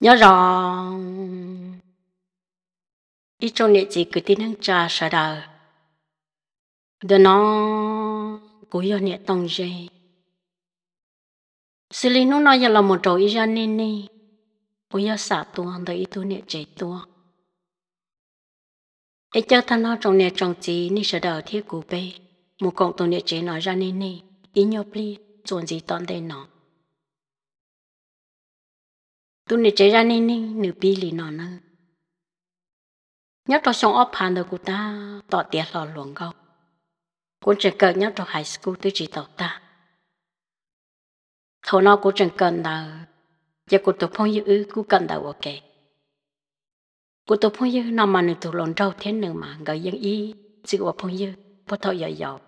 nhớ rõ ý trong nệ chỉ cứ tin hàng trà sợ đờ đó nó cũng do nệ tông dây xử lý nó nói là một chỗ ý ra nên nè cũng do xả tua đó ít tu nệ chạy tua ít cho thằng nó trong nệ trong chỉ nè sợ đời thiết cụ bê một cộng tu nệ chỉ nói ra nên nè ý nhớ pli chuẩn gì toàn đây nó tu nè chế ra nên nên nửa bi lì nọ nè nhất là xong ốp hàng đời của ta tỏ tiền lò luồng gâu cũng chẳng cần nhất là high school tôi chỉ tỏ ta thầu nó cũng chẳng cần là giờ của tôi phong như ư cũng cần đầu ok của tôi phong như nằm mà nửa tụ lòn rau thế nửa mà người dân y chỉ của phong như bắt thầu dở dở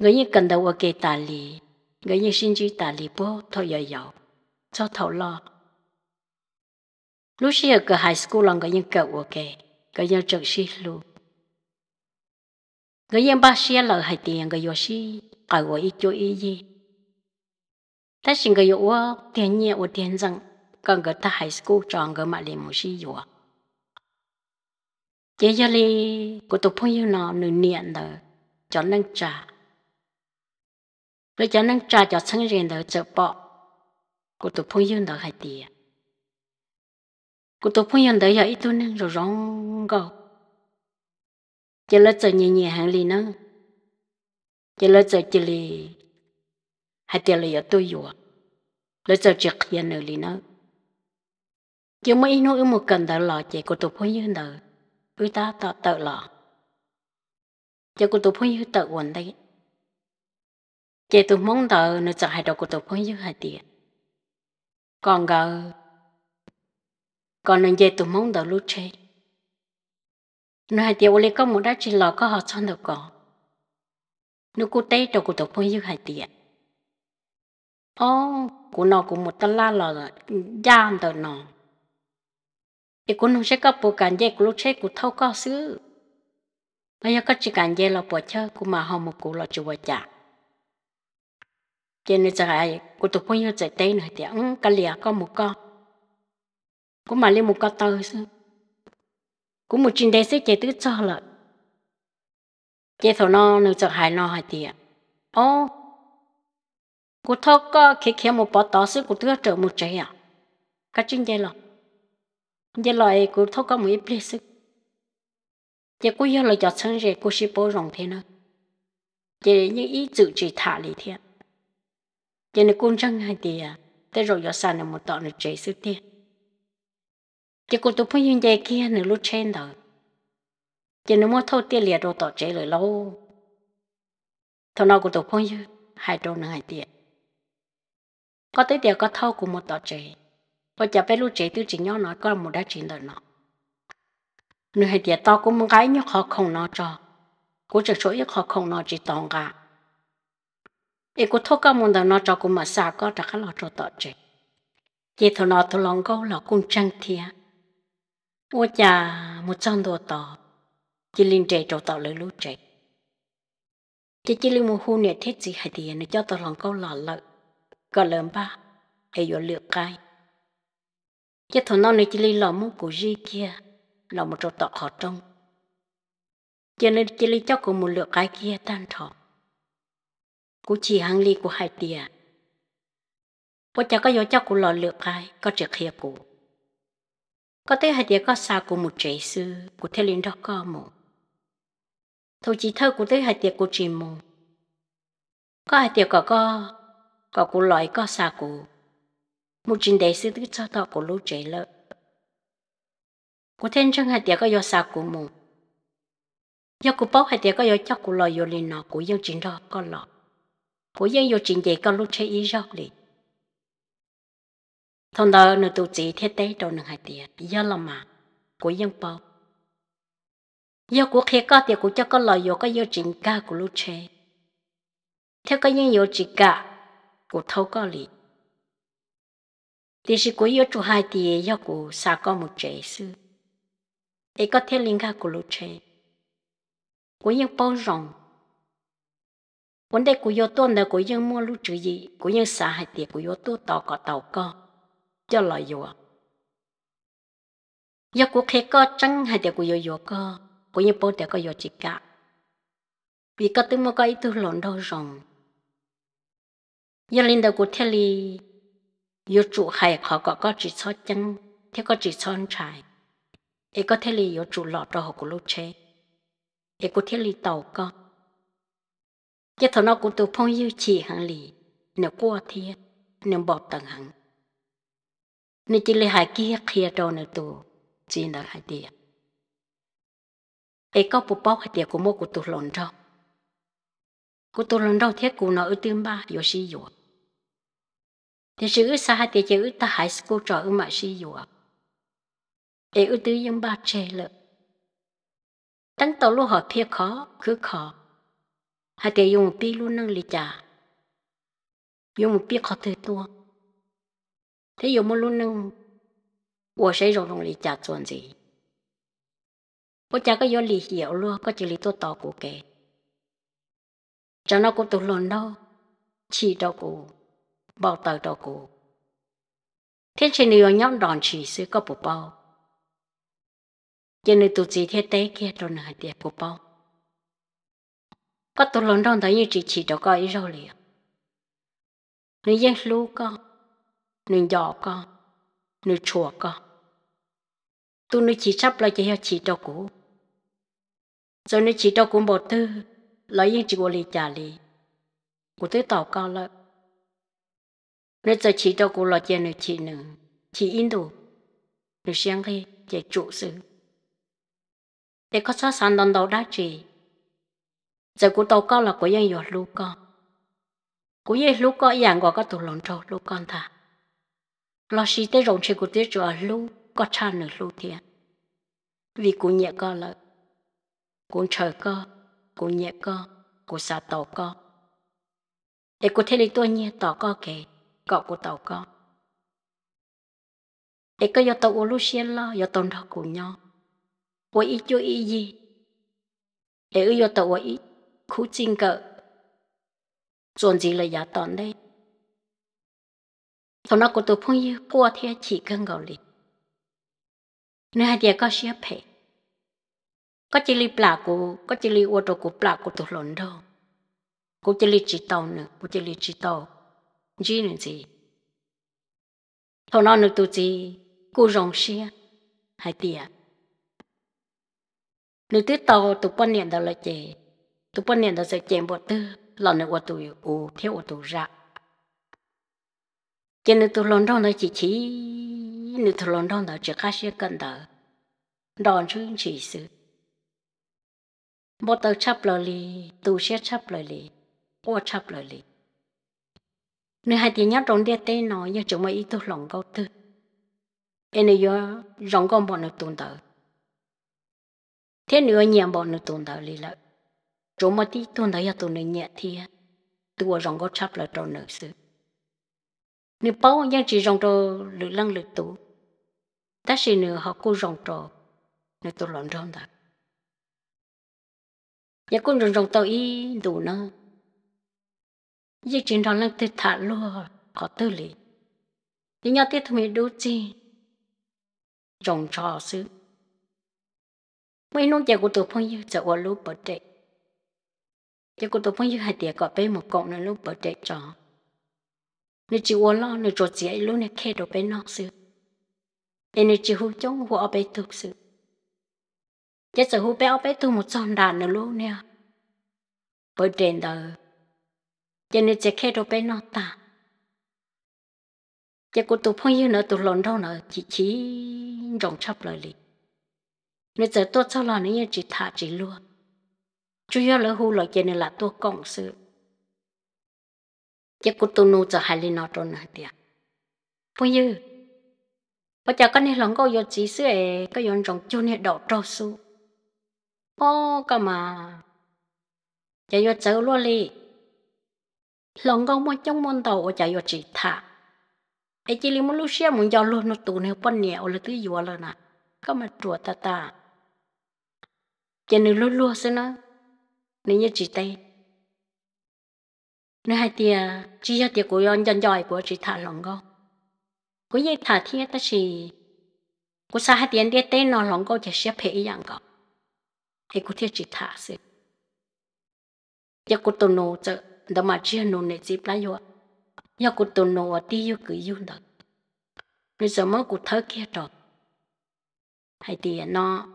người như cần đầu ok ta lì người như sinh chữ ta lì bố thầu dở dở cho thầu lo lúc xưa cái high school là người những cậu ok cái những trường sĩ lu người những ba xia là hai tiền người những sĩ ở của ý chỗ ý gì ta xin cái những tiền nhẹ của tiền rằng còn cái ta high school chọn cái mà liền một sĩ dùa chế cho li của tụi phong yêu nó nửa niệm rồi cho nâng trà rồi cho nâng trà cho sáng riêng đó cho bỏ cô tụ phong yên đó hai tiệt cô tụ phong yên đó giờ ít tôi nên rồi rong gò chỉ là chờ nhẹ nhẹ hàng lì nó chỉ là chờ chỉ lì hay tiệt là giờ tôi vừa là chờ chỉ khiên nữa lì nó chỉ mới nó ước một cần đó là chỉ cô tụ phong yên đó ư ta tạo tạo lọ chỉ cô tụ phong yên tạo ổn đấy chỉ tôi mong tạo nó chọn hai đầu cô tụ phong yên hai tiệt còn gờ còn nên dễ tụi mong đợi lúc chơi nó hai tiêu lấy có một đắt chỉ lò có họ son được cỏ nó cụ tê đầu của tổ phong như hai tiệt ô cụ nó cũng một tân la lò giam đợi nó thì cụ nó sẽ có bộ cảm giác của lúc chơi cụ thâu có xứ bây giờ có chỉ cảm giác là bỏ chơi của mà họ một cụ là chủ vợ chả cho nên giờ ai cô tụi cô yêu chạy tây nữa thì ông cả lìa có một con cũng mà lên một con tơ sư cũng một chuyện đấy sẽ chạy tứ cho là, chạy thầu nó nữa giờ hại nó hại tiệt. ô cô thọ có khi khi một bó tơ, sư cô tôi trở một chạy à cả chuyện đây là giờ lại cô thọ có một ít sức, giờ cô yêu là cho chân rồi cô sẽ bổ rộng thế nữa giờ những ý chữ chỉ thả lý thiệt cho nên con răng hai tì à thế rồi giờ sao nó một tọt nó chạy xuống tiền cho cô tôi phải như dây kia nữa lúc trên đó cho nên mua thâu tiền liệt rồi tọt chạy rồi lâu thằng nào của tôi phải dùng hai đô nữa hai tiền có tới tiền có thâu của một tọt chạy có chả phải lúc chạy tôi chỉ nhỏ nói có một đá chuyện rồi nó nữa hai tiền to cũng muốn gái như khó không nó cho cũng trực số ít khó không nó chỉ toàn cả e ko thoka mon da no cho ko mà sa ko ta khá là cho tọt che chỉ thua no thua long câu là cũng chẳng thia wo cha một trăm do to chỉ linh trẻ trâu tọt lời lúa trẻ chỉ chỉ linh một hôn này thế gì hay tiền nó cho tao lòng câu lọ lợi có lớn ba hay vô liệu cay chỉ thua nó này chỉ linh lọ mông của gì kia lọ một trâu tọt họ trong. cho nên chỉ linh cho cùng một lượng cay kia tan thọ cú chỉ hàng ly của hai tia à? bố cháu có yếu cháu của lò lượp hai có trực hiệp của có tới hai tia có xa của một trẻ sư của theo liên đó có một thầu chỉ thơ của tới hai tia của chỉ một có hai tia có có có của loại có xa của một trình đại sư tức cho tao của lũ trẻ lợ của thiên chân hai tia có yếu xa của một do của bóc hai tia có yếu cháu của lò yếu lên nó của yếu chính đó có lọ bố yên yêu chính dễ con lúc chơi ý rọc lì thông đó nó tụ chỉ thiết tế đầu nâng hai tiền giờ là mà bố yên bao giờ của khi có tiền của cho con lời yêu có yêu chính ca của lúc chơi theo có những yêu chính ca của thâu có lì thì của yêu chủ hai tiền giờ của xa có một trẻ sư ấy có thể linh ca của lúc chơi của yên bao rộng vấn đề của yếu tố nữa của dân mua lúc chữ gì của dân xã hay tiền của yếu tố tàu có tàu có cho lời yếu yếu của khi có trăng hay tiền của yếu yếu có của dân bố tiền có yếu chỉ cả vì có tôi mua có ý tư lộn đâu rồng yếu linh đầu của thế lý, yếu chủ hay họ có có chỉ cho chân thế có chỉ cho trải ấy có thế li yếu chủ lọt đâu của lúc chế ấy có thế li tàu có chứ thằng nó cũng tụ phong yêu chi hàng lì nếu qua thì nếu bỏ tầng hàng nên chỉ lấy hai kia kia đồ nữa tụ chỉ là hai tiền ấy có bộ bao hai tiền của mua của tụ lòn đâu của tụ lòn đâu thế của nó ở tương ba yếu sĩ yếu thế sự xa hai tiền chứ ta high school trò ở mà sĩ yếu ấy ở tư dân ba trẻ lợ đánh tàu lúc họ phía khó cứ khó hay để dùng bi luôn nâng lì chả dùng bi khó thứ tua thế dùng một luôn nâng của sẽ rồi lòng lì chả gì bố cha có do lì hiểu luôn có chỉ lì tua tỏ của kẻ cho nó cũng tụt lồn đâu chỉ đâu cụ bao tờ đâu cụ thế trên này nhóm đòn chỉ sẽ có bộ bao trên này tụt gì thế tế kia đâu nè địa bộ bao có tôi lớn đông thấy như chỉ chỉ cho coi rồi liền nên dân lưu con nên dọ con nên chùa con tu nên chỉ sắp lại chỉ chỉ cho cũ rồi nên chỉ cho cũ một tư lấy dân chỉ của lì trả lì của tôi tàu con lại nên giờ chỉ cho cũ là chỉ nên chỉ nữa chỉ in đủ nên sáng khi chỉ trụ sự để có sao sản đồng đầu đã chỉ giờ cú tàu có là của dân dọt lu con cú dân lu con dạng gọi có tổ lộn trâu lu con ta, lo xí tới rồng chơi cú tới chỗ lu có cha nửa lu thiệt à. vì cú nhẹ con là cú trời con cú nhẹ con cú xa tàu con để cú thấy đi tôi nhẹ tàu con kể cọ cú tàu con để có yo tàu của lu xiên lo yo tàu đó của nhau của gì, để 我一就一一，哎，我要到我一。khu chinh cỡ dồn gì là giả tòn đây thằng nào, của tôi phong yêu qua thế chỉ cần gọi liền nên hai đứa có xếp phải có chỉ li plà của có chỉ li ô tô của plà của tôi lộn đâu Cô chỉ li chỉ tàu nữa cô chỉ li chỉ tàu gì nữa gì thằng nào, nữa tôi gì cô rong xe, hai đứa nữ tiết tàu tụ quan niệm đó là chị tu bận nè đó sẽ chém bớt tư lần này tu u thiếu tu ra cho nên tu lần đó nó chỉ chỉ nên tu lần đó nó chỉ khác sẽ cần đó đòn chúng chỉ sự bớt tư chấp lời li tu sẽ chấp lời li ô chấp lời li nếu hai tiếng nhát rong đĩa tên nói như chúng mày tu lòng câu tư em nói rong con bọn nó tồn tại thế nữa nhiều bọn nó tồn tại li lại chỗ mà đi tôi thấy tôi nên nhẹ thì tôi rong có chắp là tròn nợ sự nếu bao nhiêu chỉ rong trò lực lăng lực tủ ta sẽ nửa học cô rong trò nếu tôi làm rong đặt nhà cô rong rong tôi đủ nữa giờ chuyện đó lăng tôi thả luôn họ tư lý thì nhau tiếp thôi đủ chi rong trò sự mấy nông gia của tôi phong chợ ở bờ yêu จะว่ารู้ประเด็น chỉ có tôi phong như hai địa gọi bên một cậu này lúc bữa trẻ trò nên chỉ uốn lo nên trò dễ luôn lúc này khe đồ bên nó sự nên chỉ hú chống hú ở bên thực sự chắc sẽ hú bé ở bên từ một son đàn nữa luôn nè bữa trẻ đời cho nên chỉ khe đồ bên nó ta chỉ có tôi phong như nữa tôi lòn đâu nữa chỉ chỉ rộng chắp lời lì nếu giờ tôi cho lo nữa chỉ thả chỉ luôn chú yêu lỡ hú lỡ chơi nên là tôi công sự chứ cô tôi nô cho hai lên nó trốn nè tiệt bây giờ bây giờ cái này lòng có yếu chỉ sửa cái yếu trong chú này đổ trâu su ô cái mà chạy yếu cháu luôn lì, lòng con muốn trong môn tàu chạy yếu chỉ thả ai chỉ muốn lúc xưa muốn giao luôn nó tù này bận nhẹo là tứ yếu là nè cái mà chuột ta ta chạy nữa luôn luôn xem nó nếu như chỉ tay nếu hai tia chỉ cho tia của yon yon giỏi của chỉ thả lòng go của ye thả thiên ta chỉ của sa hai tiền tia tên nó lòng go chỉ xếp hệ dạng go hay của thiên chỉ thả sự giờ của tôi nô chợ đã mà chỉ nô này chỉ lấy yo giờ của tôi nô ở đi yo cứ yo đó bây giờ mới của thơ kia rồi hai tia nó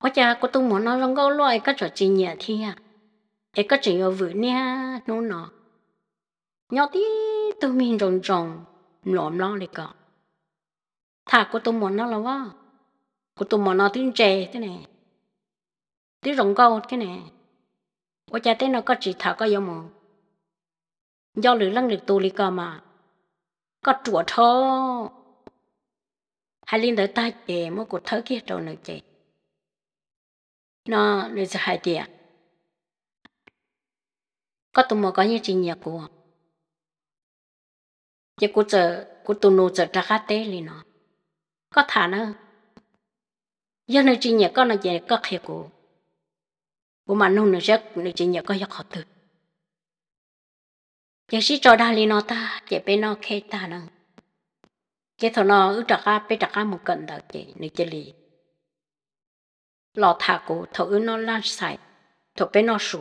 我家古都莫那啷个来个做几年天啊？一个只要问呢，侬喏，鸟的都面重重，孬孬的个。他古都莫那了哇，古都莫那听这的呢，的容高的呢，我家的那个只他个有么？要力量力多的个嘛，个着操，还领导大姐么个头给着那姐。nó nó sẽ hại tiền có tụi mò có những chuyện nhà của chỉ của chờ cô tụi nô chờ ra khát tế liền nó có thả nó giờ nó chị nhà có nó về có khía cô, cô mà nô nó sẽ nó chị nhà có học học từ chỉ sĩ cho đa liền nó ta chỉ bên nó khê ta nó chỉ thằng nó ước trả khát bên trả khát một cận đó chỉ nó chơi liền lọ thả cụ thở nó lan sai thở bé nó sụ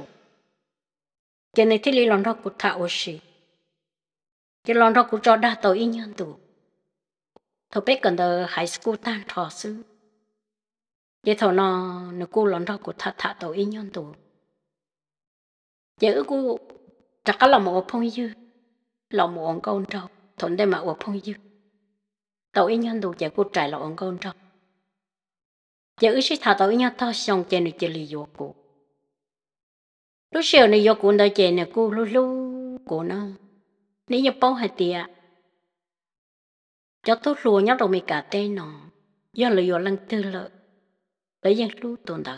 cái này thì lon đó cụ thả ô xì cái lon đó cụ cho đa tàu ý nhân tụ thở bé cần đờ high school tan thọ sư cái thầu nó nó cụ lon đó cụ thả thả tàu ý nhân tụ giờ cụ chắc là một phong dư là một ông con trâu thuận đây mà một phong dư tàu ý nhân tụ giờ cụ trải là ông con trâu giờ ít thà tao nhau tao xong chơi nữa chơi lì vô lúc xưa nữa vô cụ tao chơi nữa cụ lu lu cụ nó nếu như bao hai tiệt cho tôi lùa nhau đầu mày cả tên nó do lì vô lăng tư lợi lấy dân lu tồn tại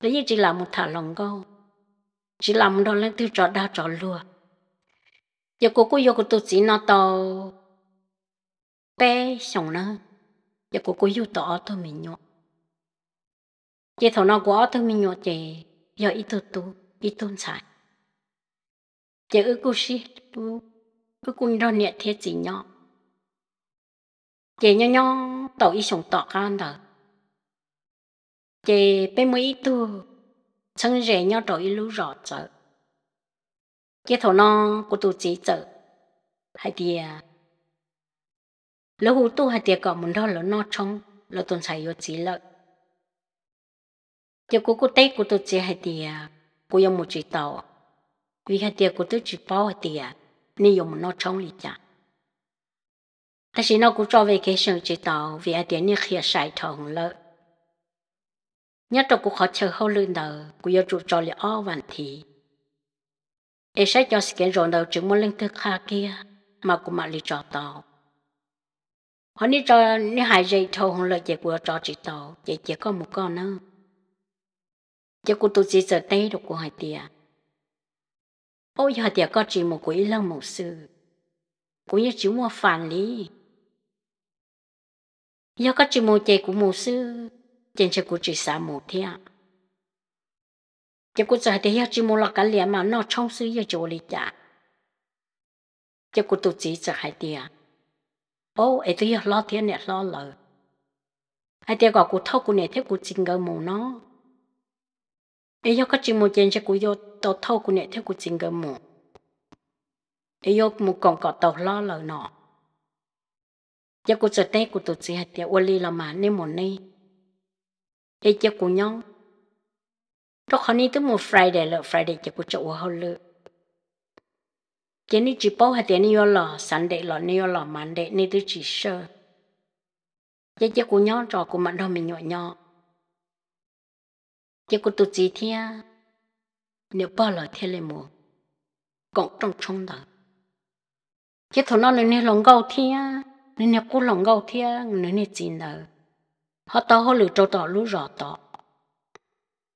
lấy dân chỉ làm một thả lòng câu chỉ làm một đồ lăng tư trọ đa trọ lùa giờ cô cô vô cô tôi chỉ nói tàu bé xong nữa giờ cô cô yêu tỏ thôi mình nhọ chị thằng nó của thôi mình nhọ chị giờ ít tu tu ít tôn chạy, chị ước cô si tu cứ cùng đó nhẹ thế gì nhọ chị nhọ nhọ tàu ít sống tỏ can đó chị bên mấy tu chẳng rẻ nhọ tàu ít lú rõ chợ chị thầu nó của tu chỉ chợ hay thì lỡ hú tu hai tiệc gọi muốn đó lỡ no trong lỡ tuần xài yo chỉ lợ giờ cô cô tây cô tôi chỉ hai tiệc cô yêu một chỉ tàu vì hai tiệc cô tôi chỉ bao hai tiệc nên yêu muốn no trong lì chả ta chỉ nó cô cho về cái sự chỉ tàu vì hai tiệc nên khía xài thầu lợ nhất là cô khó chờ hậu lưng đầu cô yêu chủ cho lì o vạn thì em sẽ cho sự kiện rồi đầu chứng muốn lên thức kha kia mà cô mà lì trò tàu họ ní cho ní hai dây thâu không lợi chạy của cho chị tàu chạy chạy có một con nữa chạy của tôi chỉ sợ tay được của hai tia ôi hai tia có chỉ một quỷ lâu một sư của như chỉ mua phản lý giờ có chỉ một chạy của một sư trên chạy của chỉ xã một thế ạ chạy của chạy thì chỉ một là cả liền mà nó trong sư giờ chỗ lý trả chạy của tôi chỉ sợ hai tia ô ai thấy lo tiền này lo lợ ai thấy gọi cụ thâu cụ này thấy cụ chỉnh gỡ mù nó Ai yo có chỉnh mù chân chắc cụ yo tàu thâu cụ này thấy cụ chỉnh gỡ mù Ai yo mù còn có tàu lo lợ nọ giờ cụ sợ tê cụ tổ gì hạt tiếc uali là mà nên mù này ấy chắc cụ nhau đó khó này tới mù Friday là Friday chắc cụ chỗ uo hơn lợ chỉ ni chỉ bảo hạt tiền ni lo sẵn để lo ni lo mặn để ni tôi chỉ sơ chỉ chỉ cô nhau trò cô mặn đâu mình nhỏ nhỏ chỉ của tôi chỉ thia à, nếu bao lời thia lên mùa cũng trong trong đó chỉ thằng nó lên lòng gâu thia à, nên nếu cô lòng gâu thia à, nên nên chỉ nợ họ tao họ lựa trâu tao lú rõ tao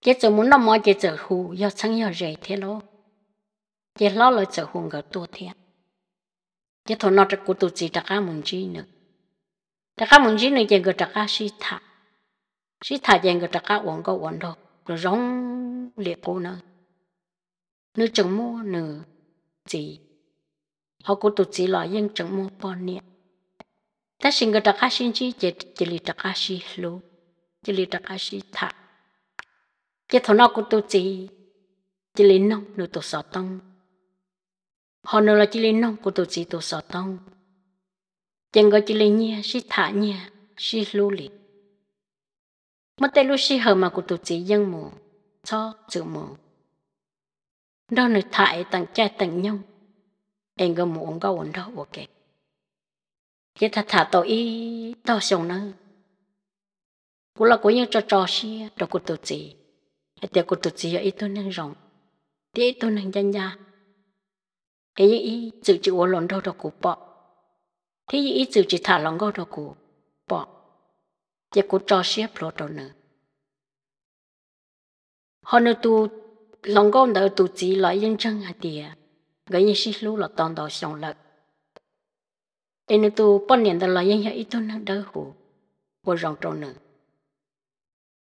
chỉ chỉ muốn nó mọi chỉ chỉ hù, yêu sáng yêu rẻ thế luôn chỉ lo lời sợ hùng gỡ tu thiên chỉ thọ nó chắc của tụ chỉ chắc cá muốn chi nữa chắc cá muốn chi nữa chỉ gỡ chắc cá si thà, si thà chỉ gỡ chắc cá uống có uống đâu rồi rong liệt cô nữa nữa chừng mua nữa chỉ, họ của tụ chỉ lo yên chừng mua bao nhiêu ta xin gỡ chắc cá xin chi chỉ chỉ li chắc cá si lu chỉ li chắc cá si thà, chỉ thọ nó của tụ chỉ chỉ li nông nữa tụ sọ tông họ nó là chỉ lên nông của tổ chức tổ sở tông chẳng có chỉ lên nhia si thả nhia si lưu lì mất tay lúc si hờ mà của tổ chức dân mù cho chữ mù đó là thải tặng cha tặng nhông em gọi mù ông gấu ông đó ok cái thả thả tổ y tổ sống nữa cũng là có những cho cho si đó của tổ chức hay tiệc của tổ chức ở ít tôi năng rộng tiệc tôi năng dân gia ấy ý chữ chữ ở lòng đâu đâu cụ bỏ thế ý chữ chữ thả lòng đâu đâu cụ bỏ giờ cụ cho xếp lộ đâu nữa họ nữa tu lòng con đỡ tu chỉ lại yên chân hạt tiề gây như xí lưu là toàn đầu sòng lợt ấy nữa Anh lưu tu bốn 年的老人家一顿能得糊，我让着呢。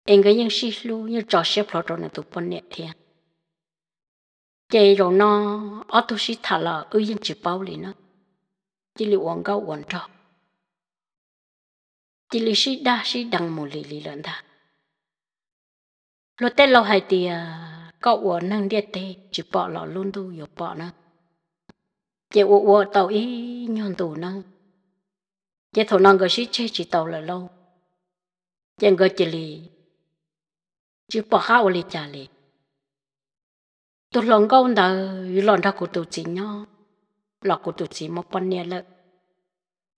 应该用细路用找些跑着呢都不难听。chế rồi nó ở tu sĩ thả là ư yên chỉ bảo lì nó chỉ liệu uống gạo uống trọ chỉ lì sĩ đa sĩ đằng một lì lì lần ta lúc tết lâu hay thì cậu uống năng địa tê chỉ bỏ lọ luôn tu yếu bỏ nó chế uống uống tàu ý nhon tù nó, chế thổ năng người sĩ chơi chỉ tàu là lâu chế người chỉ lì chỉ bỏ khao lì trả lì tôi lòng câu đã lòng ra của tôi chỉ nhau lọ của tôi chỉ một phần nè lợ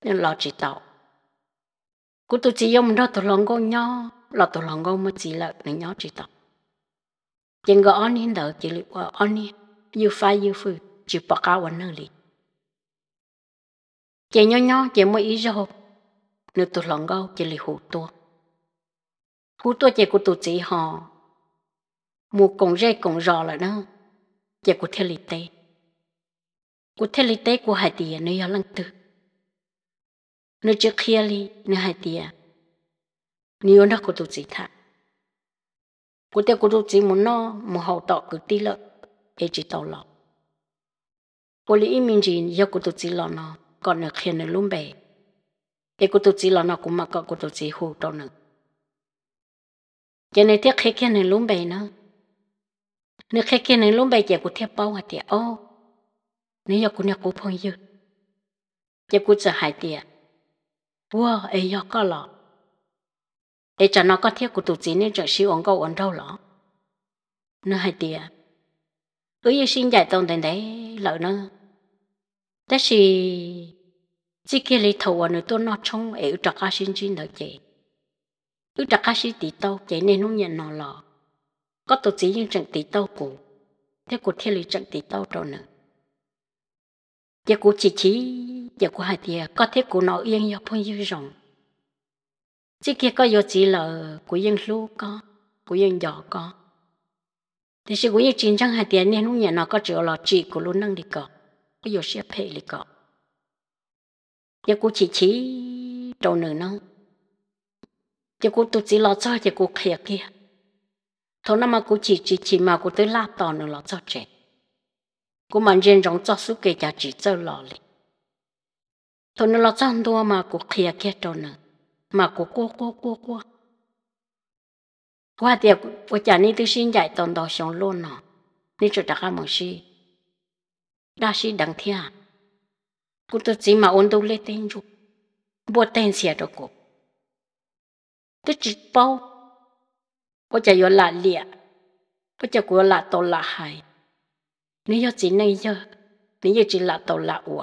nên lọ chỉ tàu của tôi chỉ dùng đó tôi lòng câu nhau lọ tôi lòng câu mới chỉ lợ nên nhau chỉ tàu chẳng có anh hiện đợi chỉ liệu anh như phai như phư chỉ bỏ cá anh nơi lì chỉ nhau nhau chỉ mới ý rồi nếu tôi lòng câu chỉ liệu hủ tôi hủ tôi chỉ của tôi chỉ họ mua cùng dây cùng rò lại nữa giờ của thế lý tế của thế lý tế của hải địa nơi gió lăng tử, nơi chưa kia li nơi hải địa nơi ôn đắc của tụ chỉ thả của tiêu của tụ chỉ muốn no một hậu tọ cứ tí lợi ấy chỉ tàu lọ của lý mình chỉ do của tụ chỉ lọ nó còn nửa kia nửa lung bể ấy của tụ chỉ lọ nó cũng mặc cọ của tụ chỉ hồ tàu nữa cho nên tiếc khi kia nửa lung nữa nếu khi kia nếu lúc bây giờ cũng theo bao hạt tiền ô nếu giờ cũng nhà cũng phong dư giờ cũng sợ hại tiền vua ấy giờ có lọ ấy cho nó có thiết của tụt gì nên trở siêu ông câu ông lọ nó hại tiền cứ như xin giải tông đến đấy lợi nó đó là chỉ kia lý thầu anh tôi nó trong ở trạc cá sinh chuyên đợi chị, ở trạc cá sinh tí tao chị nên không nhận nó lọ có tổ chí những trận tí tàu cũ thế của thiên lý trận tí tàu đó nữa giờ của chỉ chỉ giờ của hai tia có thế của nó yên nhau phong yêu rộng Chỉ kia có yêu chỉ là của yên lú có của yên nhỏ có Thế sự của yên chính trang hai tia nên lúc nhà nó có chịu là chỉ của lú năng đi có có yêu sẽ phê đi có giờ của chỉ chỉ đầu nữa nó giờ của tổ chỉ lo cho giờ của kia kia thôi năm mà cô chỉ chỉ chỉ mà cô tới la to nữa là cho trẻ cô mà riêng rộng cho số kể trả chỉ cho lò lì thấu nữa là cho đua mà cô kia kia cho nữa mà cô cô cô cô cô qua tiệc cô chả ni tư xin dạy toàn đồ sống luôn nọ ni chỗ đặc mong si đa si đằng thiên cô tôi chỉ mà ôn đâu lên tên chú bố tên xe đồ cô tôi chỉ bao 我家ยก็จ我ก国哪到哪海？你要怎能要？你要怎่到哪我？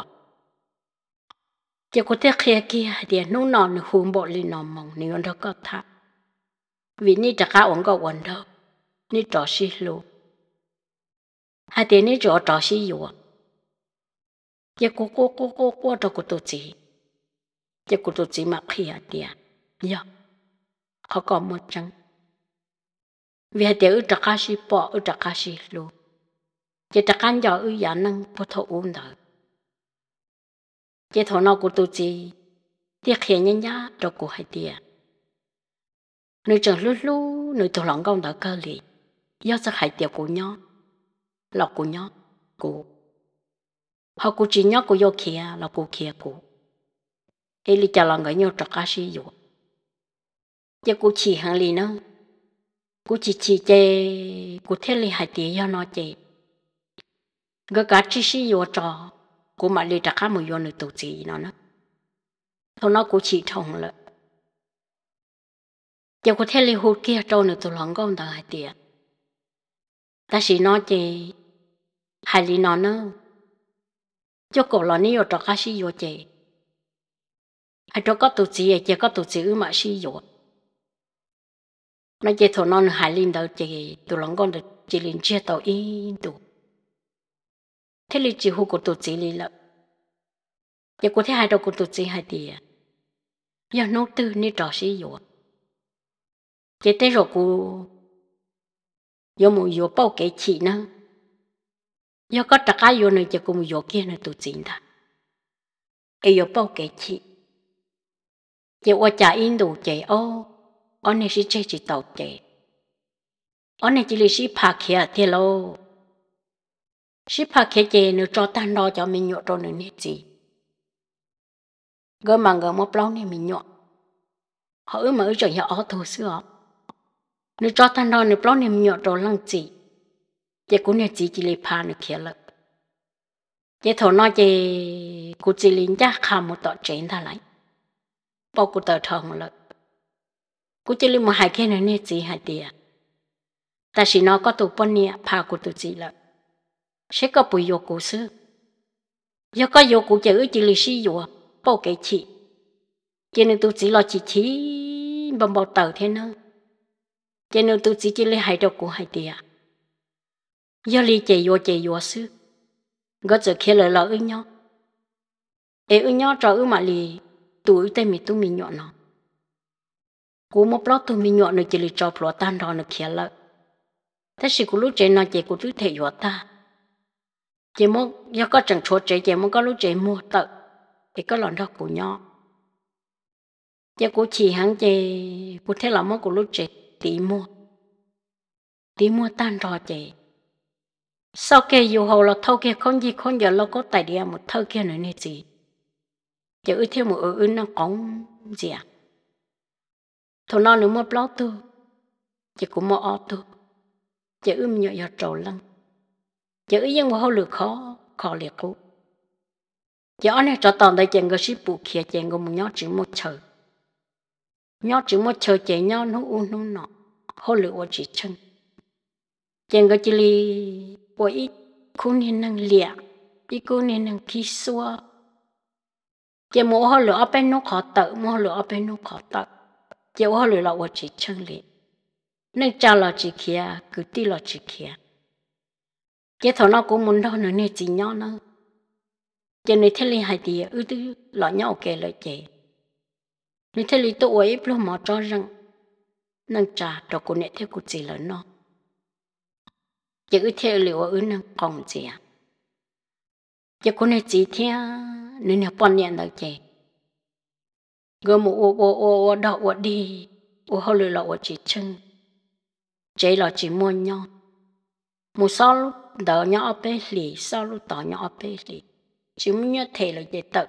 จะกูเตะเคลียกี้เดียวนู่นนอนหูบลินอมองนี่วันเดก็ทักวินนี่จะข้าองก็วันเดนี่ต่อชิลูฮตเดียวนี่จะต่อชิอยู่จะกูกูกูกูกูจะกูตัวจีจะกูตัวจีมาเคลียเดียยอะเขาก็หมดจัง vì thế ở trạc sĩ bỏ ở trạc sĩ lu chỉ trạc anh giờ ở nhà năng bắt thổ uống đó chỉ thằng nào cũng tu chi tiếc hiện nhân nhá đâu cũng hay tiếc nếu chẳng lu lu nếu thọ lòng công đó cơ liền do sẽ hay tiếc của nhau lọc của nhau của họ cũng chỉ nhau của do kia là của kia của ấy lý chả lòng người nhau trạc sĩ rồi chỉ của chỉ hàng lì nữa cú chỉ chỉ chê cú thiết lý hạt tiền cho nó chê cái cá chỉ sĩ vô trò cú mà lý đặc khác một vô nữa tổ chỉ nó nó thôi nó cú chỉ thông lợ giờ cú thiết lý hút kia trâu nữa tổ lòng công tờ hạt tiền ta sĩ nó chê hạt lý nó nữa cho cổ là nếu trò cá sĩ vô chê hay trò có tổ chỉ chê có tổ chỉ mà sĩ vô nó chỉ thổ non hải linh đầu chỉ tụ lòng con được chỉ linh chia tàu in tụ thế li chỉ hú của tụ chỉ li lợ giờ của thế hai đầu của tụ chỉ hai tìa giờ nô tư ni trò sĩ dụ chỉ tế rồi của giờ một dụ bao kể chị nữa giờ có tất cả dụ này chỉ cùng dụ kia này tụ chỉ ta ai dụ bao kể chị chỉ qua trả in đủ chạy ô ông này chỉ chơi chỉ tàu chạy ông này chỉ là chỉ phá khía thế lo chỉ phá khía chạy nữa cho tan đó cho mình nhọ rồi nữa nè gì gỡ mà gỡ một lâu này mình nhọ họ ước mà ước chọn nhà ở thổ xưa nữa cho tan đó nữa lâu này mình nhọ rồi lăng gì chạy cũng nè gì chỉ là phá nữa khía lợt chế thổ nói chế cũng chỉ linh chắc kham một tọt chén tha lại bao cụ tờ thờ một cú chỉ li một hai cái này nè chỉ hai tiền ta chỉ nói có tụ bón nè phá cú tụ chỉ là sẽ có bùi vô cú sư do có vô cú chỉ ước chỉ li sĩ vô bao cái chỉ cho nên tụ chỉ lo chỉ chỉ bấm bấm tờ thế nữa cho nên tụ chỉ chỉ li hai đầu cú hai tiền do li chỉ vô chỉ vô sư có giờ kia lời lo ước nhau ế ước nhau trò ước mà li tụ ước tay mình tụ mình nhọn nó cú một lót tôi mi nhọn nó chỉ là cho bỏ tan đó nó kia lợ thế sự của lúc chơi nó chơi của thứ thể của ta chơi muốn do có chẳng chốt chơi chơi muốn có lúc chơi mua tự thì có lòn đó của nhỏ chơi của chị hắn chơi của thế là món của lúc chơi tí mua tí mua tan rồi chơi sau kia dù hầu là thâu kia không gì không giờ lo có tài địa một thâu kia nữa nè gì chơi ư theo một ư nó có gì à thôi nó nếu một lo tu chỉ cũng một ọ tu chỉ ưm nhựa giờ trầu lăng chỉ ưm dân một hậu lực khó khó liệt cũ chỉ anh này cho tòn đây chẳng có ship bù kia chèn người một nhót chữ một chờ nhót chữ một chờ chèn nhót nó u nó nọ hậu lực của chỉ chân chẳng có chỉ li của ít cô nên năng liệt ít cô nên năng khí xua chỉ mỗi hậu lực ở bên nó khó tự mỗi hậu lực ở bên nó khó tự giờ 叫我来了我去城里，你找了去去啊，cứ đi là chỉ kia cái thằng nó cũng muốn đâu nữa nên chỉ nhau nữa giờ này thế này hai thì ư tư lọ nhau kể lời chị nên thế này tôi ấy luôn mò cho rằng nâng trà đó cũng nãy thế cũng chỉ là nó giờ ư thế liệu ư nâng còn gì à chỉ cũng nãy chỉ thế nên là bọn nhận lời chị gơ mù ô ô ô ô đọ ô đi ô hô lư lọ ô chỉ chân chế lọ chỉ mua nhau mù sao lúc đỡ nhỏ bê lì sao lúc tỏ nhỏ bê lì chỉ muốn nhớ thể là dễ tật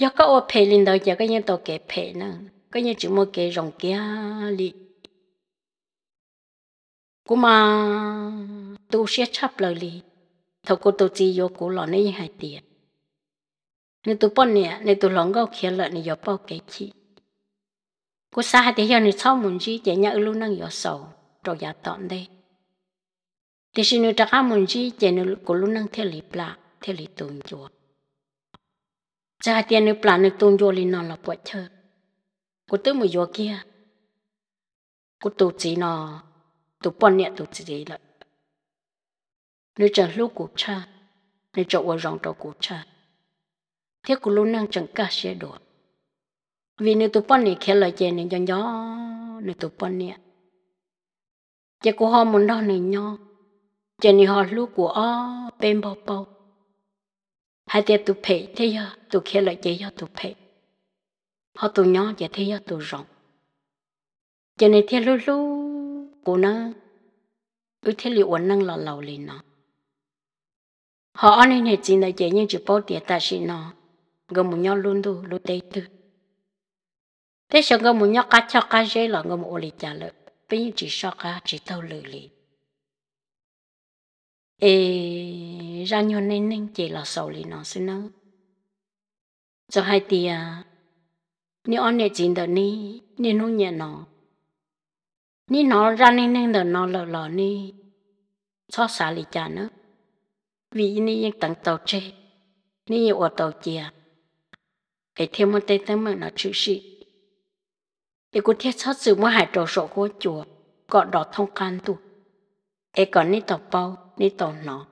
giờ các ô phê lên đầu giờ các nhân tàu kẻ phê nữa các nhân chỉ mua kẻ rồng kia lì cú mà tu sẽ chấp lời lì thầu cô tu chỉ vô cú lọ này hai tiền nên tụi bọn nè nên tụi lòng gạo kia lợn nên giờ bao cái chi cô xa hai tiếng hiện nên sau muốn chi chỉ nhớ luôn năng giờ sầu rồi giả tọn đây thì xin nữa chắc muốn chi chỉ nữa cô luôn năng theo lý plạ theo lý tuôn chùa giờ hai tiếng nữa plạ nữa tuôn chùa lên nó là quậy chơi cô tới mới giờ kia cô tụt chỉ nó tụi bọn nè tụt chỉ lợn nếu chờ lúc cuộc cha nếu chờ qua rong trâu cuộc cha thế cô luôn năng chẳng cả sẽ được vì nếu tụi bọn này khéo lời chè này nhỏ nhỏ nếu tụi bọn này chè cô họ muốn đó này nhau chè này họ lúc của ó bên bao bao hai tiệt tụi phê thế giờ tụi khéo lời chè giờ tụi phê họ tụi nhỏ chè thế giờ tụi rộng chè này thế lúc lúc của nó ư thế liệu ổn năng lò lầu liền nó họ anh đây này chỉ là chè nhưng chỉ bao tiệt ta xin nó ngô mù nhau luôn đu luôn đây đu thế sao ngô mù nhau cá cho cá dễ là ngô mù ô lì trả lợi bây giờ chỉ so cá chỉ thâu lười lì ê ra nhau nên nên chỉ là sầu lì nó xin nó cho hai tia nếu anh này chính đó ni nên không nhẹ nó ni nó ra nên nên đó nó lò lò ni cho xả lì trả nữa vì ni tặng tàu chê ni ở tàu chia cái thêm một tay tâm mà nó chữ sĩ để cô thiết sát sự mua hải trò sổ của chùa có đỏ thông can tu e còn ni tàu bao ni tàu nó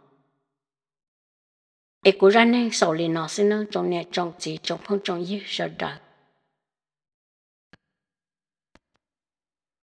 e cô ra nên sầu lì nó xin nó trong nhà trong gì trong phong trong yêu sợ đời